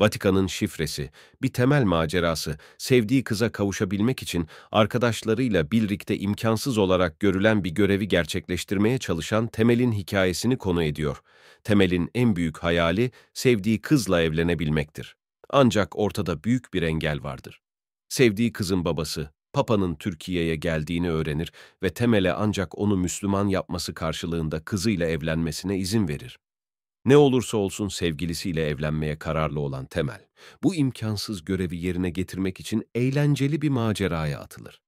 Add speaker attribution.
Speaker 1: Vatikan'ın şifresi, bir temel macerası, sevdiği kıza kavuşabilmek için arkadaşlarıyla birlikte imkansız olarak görülen bir görevi gerçekleştirmeye çalışan Temel'in hikayesini konu ediyor. Temel'in en büyük hayali sevdiği kızla evlenebilmektir. Ancak ortada büyük bir engel vardır. Sevdiği kızın babası, Papa'nın Türkiye'ye geldiğini öğrenir ve Temel'e ancak onu Müslüman yapması karşılığında kızıyla evlenmesine izin verir. Ne olursa olsun sevgilisiyle evlenmeye kararlı olan Temel, bu imkansız görevi yerine getirmek için eğlenceli bir maceraya atılır.